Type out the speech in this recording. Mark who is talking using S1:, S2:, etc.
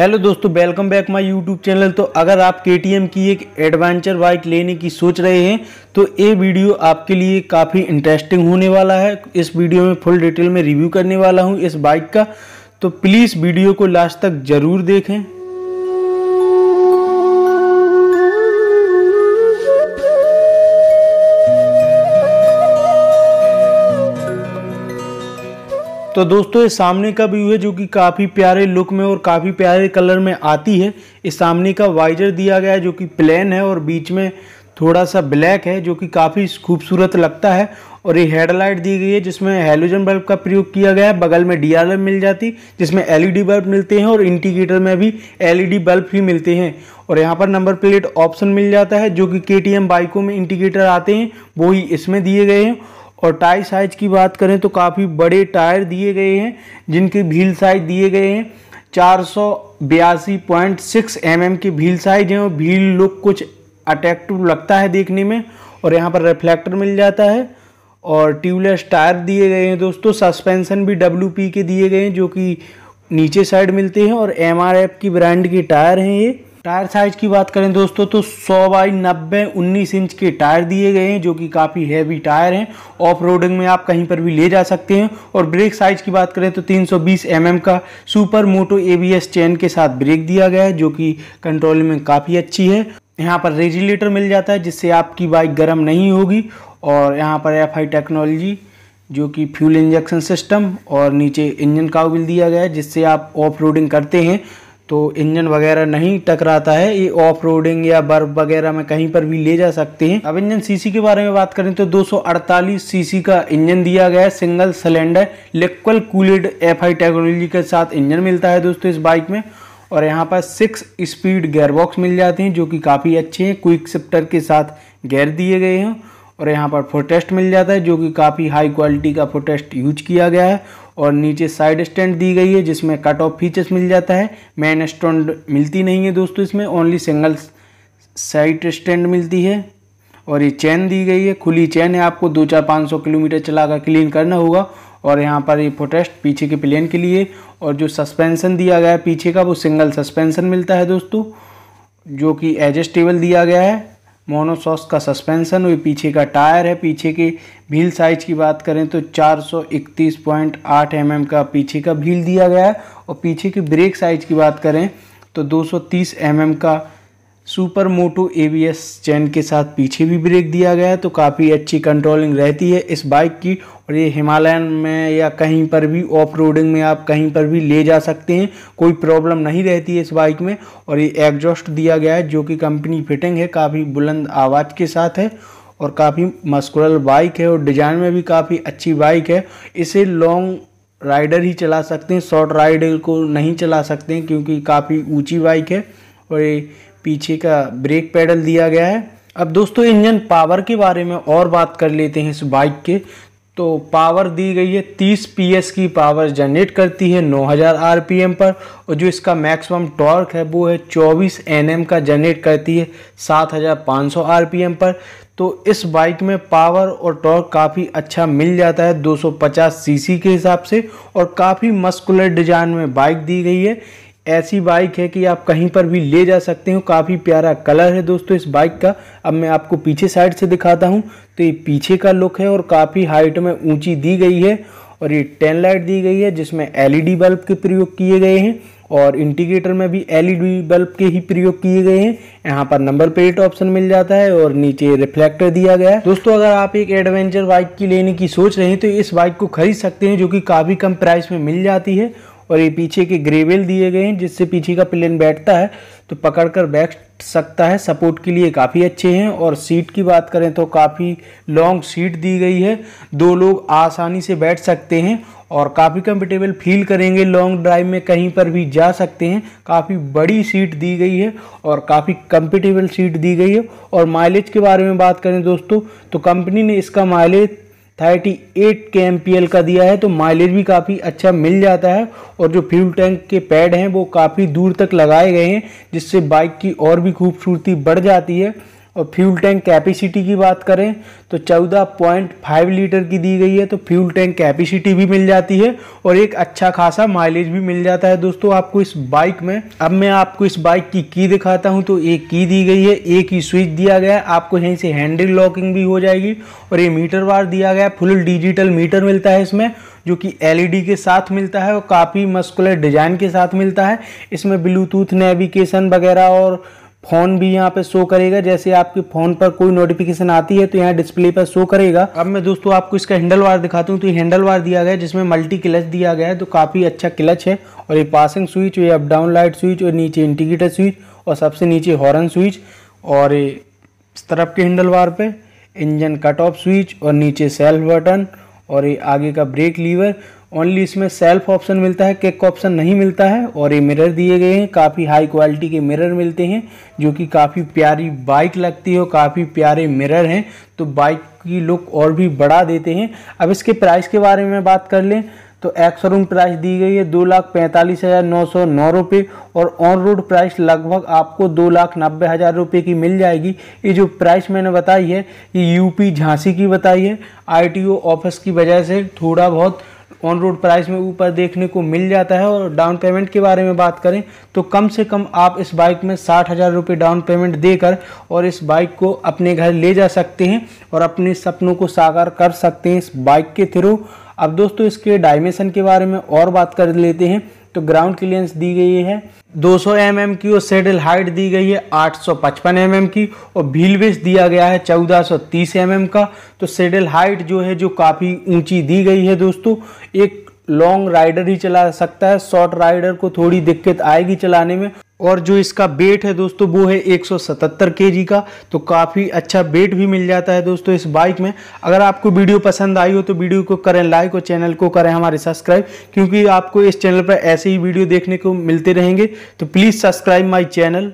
S1: hello दोस्तों welcome back my YouTube channel तो अगर आप के की एक एडवेंचर बाइक लेने की सोच रहे हैं तो ये वीडियो आपके लिए काफ़ी इंटरेस्टिंग होने वाला है इस वीडियो में फुल डिटेल में रिव्यू करने वाला हूँ इस बाइक का तो प्लीज़ वीडियो को लास्ट तक ज़रूर देखें तो दोस्तों ये सामने का व्यू है जो कि काफ़ी प्यारे लुक में और काफ़ी प्यारे कलर में आती है इस सामने का वाइजर दिया गया है जो कि प्लेन है और बीच में थोड़ा सा ब्लैक है जो कि काफ़ी खूबसूरत लगता है और ये हेडलाइट दी गई है जिसमें हेलोजन बल्ब का प्रयोग किया गया है बगल में डी मिल जाती जिसमें एलईडी बल्ब मिलते हैं और इंटीग्रेटर में भी एलईडी बल्ब ही मिलते हैं और यहाँ पर नंबर प्लेट ऑप्शन मिल जाता है जो कि के बाइकों में इंटीग्रेटर आते हैं वो ही इसमें दिए गए हैं और टायर साइज की बात करें तो काफ़ी बड़े टायर दिए गए हैं जिनके भील साइज दिए गए हैं चार सौ बयासी point six M mm M के भील साइज हैं और भील लुक कुछ अट्रैक्टिव लगता है देखने में और यहाँ पर रिफ्लेक्टर मिल जाता है और ट्यूबलेस टायर दिए गए हैं दोस्तों सस्पेंशन भी डब्ल्यू के दिए गए हैं जो कि नीचे साइड मिलते हैं और एम की ब्रांड के टायर हैं ये टायर साइज की बात करें दोस्तों तो 100 बाई 90 19 इंच के टायर दिए गए हैं जो कि काफ़ी हैवी टायर हैं ऑफ रोडिंग में आप कहीं पर भी ले जा सकते हैं और ब्रेक साइज की बात करें तो 320 एम mm का सुपर मोटो एबीएस चैन के साथ ब्रेक दिया गया है जो कि कंट्रोल में काफ़ी अच्छी है यहाँ पर रेजुलेटर मिल जाता है जिससे आपकी बाइक गर्म नहीं होगी और यहाँ पर एफ टेक्नोलॉजी जो कि फ्यूल इंजेक्शन सिस्टम और नीचे इंजन काउबिल दिया गया है जिससे आप ऑफ रोडिंग करते हैं तो इंजन वगैरह नहीं टकराता है ये ऑफ रोडिंग या बर्फ वगैरह में कहीं पर भी ले जा सकते हैं अब इंजन सीसी के बारे में बात करें तो 248 सीसी का इंजन दिया गया है single cylinder liquid cooled F technology के साथ इंजन मिलता है दोस्तों इस बाइक में और यहाँ पर सिक्स स्पीड गेयरबॉक्स मिल जाते हैं जो कि काफ़ी अच्छे हैं क्विक सिप्टर के साथ गेयर दिए गए हैं और यहाँ पर फोटेस्ट मिल जाता है जो कि काफ़ी हाई क्वालिटी का फोटेस्ट यूज किया गया है और नीचे साइड स्टैंड दी गई है जिसमें कट ऑफ फीचर्स मिल जाता है मैन स्टैंड मिलती नहीं है दोस्तों इसमें ओनली सिंगल साइड स्टैंड मिलती है और ये चैन दी गई है खुली चैन है आपको दो चार पाँच सौ किलोमीटर चलाकर क्लीन करना होगा और यहाँ पर ये प्रोटेस्ट पीछे के प्लेन के लिए और जो सस्पेंसन दिया गया है पीछे का वो सिंगल सस्पेंसन मिलता है दोस्तों जो कि एडजस्टेबल दिया गया है मोनोसॉस का सस्पेंशन हुई पीछे का टायर है पीछे के व्हील साइज की बात करें तो 431.8 mm का पीछे का व्हील दिया गया है और पीछे के ब्रेक साइज की बात करें तो 230 सौ mm का सुपर मोटो ए चैन के साथ पीछे भी ब्रेक दिया गया है तो काफ़ी अच्छी कंट्रोलिंग रहती है इस बाइक की और ये हिमालयन में या कहीं पर भी ऑफ रोडिंग में आप कहीं पर भी ले जा सकते हैं कोई प्रॉब्लम नहीं रहती है इस बाइक में और ये एग्जॉस्ट दिया गया है जो कि कंपनी फिटिंग है काफ़ी बुलंद आवाज़ के साथ है और काफ़ी मस्कुलर बाइक है और डिज़ाइन में भी काफ़ी अच्छी बाइक है इसे लॉन्ग राइडर ही चला सकते हैं शॉर्ट राइडर को नहीं चला सकते हैं क्योंकि काफ़ी ऊंची बाइक है और ये पीछे का ब्रेक पैडल दिया गया है अब दोस्तों इंजन पावर के बारे में और बात कर लेते हैं इस बाइक के तो पावर दी गई है 30 पीएस की पावर जनरेट करती है 9000 आरपीएम पर और जो इसका मैक्सिमम टॉर्क है वो है 24 एनएम का जनरेट करती है 7500 आरपीएम पर तो इस बाइक में पावर और टॉर्क काफ़ी अच्छा मिल जाता है 250 सीसी के हिसाब से और काफ़ी मस्कुलर डिजाइन में बाइक दी गई है ऐसी बाइक है कि आप कहीं पर भी ले जा सकते हो काफ़ी प्यारा कलर है दोस्तों इस बाइक का अब मैं आपको पीछे साइड से दिखाता हूँ तो ये पीछे का लुक है और काफ़ी हाइट में ऊंची दी गई है और ये टेन लाइट दी गई है जिसमें एलईडी बल्ब के प्रयोग किए गए हैं और इंटीग्रेटर में भी एलईडी बल्ब के ही प्रयोग किए गए हैं यहाँ पर नंबर प्लेट ऑप्शन मिल जाता है और नीचे रिफ्लेक्टर दिया गया है दोस्तों अगर आप एक एडवेंचर बाइक की लेने की सोच रहे हैं तो इस बाइक को खरीद सकते हैं जो कि काफ़ी कम प्राइस में मिल जाती है और ये पीछे के ग्रेवेल दिए गए हैं जिससे पीछे का प्लेन बैठता है तो पकड़कर बैठ सकता है सपोर्ट के लिए काफ़ी अच्छे हैं और सीट की बात करें तो काफ़ी लॉन्ग सीट दी गई है दो लोग आसानी से बैठ सकते हैं और काफ़ी कंफर्टेबल फील करेंगे लॉन्ग ड्राइव में कहीं पर भी जा सकते हैं काफ़ी बड़ी सीट दी गई है और काफ़ी कंफर्टेबल सीट दी गई है और माइलेज के बारे में बात करें दोस्तों तो कंपनी ने इसका mileage thirty eight K M का दिया है तो माइलेज भी काफ़ी अच्छा मिल जाता है और जो फ्यूल टैंक के पैड हैं वो काफ़ी दूर तक लगाए गए हैं जिससे बाइक की और भी खूबसूरती बढ़ जाती है और फ्यूल टैंक कैपेसिटी की बात करें तो 14.5 लीटर की दी गई है तो फ्यूल टैंक कैपेसिटी भी मिल जाती है और एक अच्छा खासा माइलेज भी मिल जाता है दोस्तों आपको इस बाइक में अब मैं आपको इस बाइक की की दिखाता हूँ तो एक की दी गई है एक ही स्विच दिया गया है आपको यहीं से हैंडल लॉकिंग भी हो जाएगी और ये मीटर वार दिया गया है फुल डिजिटल मीटर मिलता है इसमें जो कि एल e के साथ मिलता है और काफ़ी मस्कुलर डिज़ाइन के साथ मिलता है इसमें ब्लूटूथ नेविगेशन वगैरह और फोन भी यहाँ पे शो करेगा जैसे आपके फोन पर कोई नोटिफिकेशन आती है तो यहाँ डिस्प्ले पर शो करेगा अब मैं दोस्तों आपको इसका हैंडल वार दिखाता हूँ तो ये हैंडल वार दिया गया है जिसमें मल्टी क्लच दिया गया है तो काफ़ी अच्छा क्लच है और ये पासिंग स्विच ये अप डाउन लाइट स्विच और नीचे इंटीग्रेटर स्विच और सबसे नीचे हॉर्न स्विच और इस तरफ के हैंडल वार पर इंजन कट ऑफ स्विच और नीचे सेल्फ बटन और ये आगे का ब्रेक लीवर ओनली इसमें सेल्फ ऑप्शन मिलता है किक ऑप्शन नहीं मिलता है और ये मिरर दिए गए हैं काफ़ी हाई क्वालिटी के मिरर मिलते हैं जो कि काफ़ी प्यारी बाइक लगती है और काफ़ी प्यारे मिरर हैं तो बाइक की लुक और भी बढ़ा देते हैं अब इसके प्राइस के बारे में बात कर लें तो एक्सरूम प्राइस दी गई है दो लाख पैंतालीस हज़ार नौ सौ नौ रुपये और ऑन रोड प्राइस लगभग आपको दो लाख नब्बे हज़ार रुपये की मिल जाएगी ये जो प्राइस मैंने बताई है ये यूपी झांसी की बताई है आईटीओ ऑफिस की वजह से थोड़ा बहुत ऑन रोड प्राइस में ऊपर देखने को मिल जाता है और डाउन पेमेंट के बारे में बात करें तो कम से कम आप इस बाइक में साठ हज़ार रुपये डाउन पेमेंट देकर और इस बाइक को अपने घर ले जा सकते हैं और अपने सपनों को साकार कर सकते हैं इस बाइक के थ्रू अब दोस्तों इसके डायमेंशन के बारे में और बात कर लेते हैं तो ग्राउंड क्लियरेंस दी गई है 200 सौ mm की और सेडल हाइट दी गई है 855 mm की और व्हील बेस दिया गया है 1430 mm का तो सेडल हाइट जो है जो काफ़ी ऊंची दी गई है दोस्तों एक लॉन्ग राइडर ही चला सकता है शॉर्ट राइडर को थोड़ी दिक्कत आएगी चलाने में और जो इसका वेट है दोस्तों वो है 177 केजी का तो काफ़ी अच्छा वेट भी मिल जाता है दोस्तों इस बाइक में अगर आपको वीडियो पसंद आई हो तो वीडियो को करें लाइक और चैनल को करें हमारे सब्सक्राइब क्योंकि आपको इस चैनल पर ऐसे ही वीडियो देखने को मिलते रहेंगे तो प्लीज़ सब्सक्राइब माई चैनल